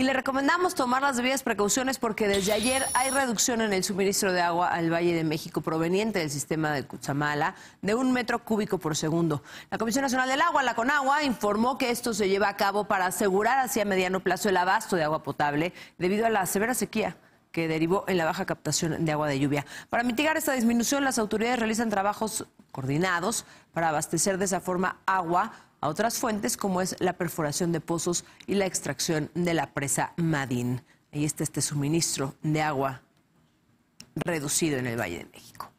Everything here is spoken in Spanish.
y le recomendamos tomar las debidas precauciones porque desde ayer hay reducción en el suministro de agua al Valle de México proveniente del sistema de Cuchamala de un metro cúbico por segundo. La Comisión Nacional del Agua, la CONAGUA, informó que esto se lleva a cabo para asegurar hacia mediano plazo el abasto de agua potable debido a la severa sequía que derivó en la baja captación de agua de lluvia. Para mitigar esta disminución, las autoridades realizan trabajos coordinados para abastecer de esa forma agua a otras fuentes como es la perforación de pozos y la extracción de la presa Madín. Ahí está este suministro de agua reducido en el Valle de México.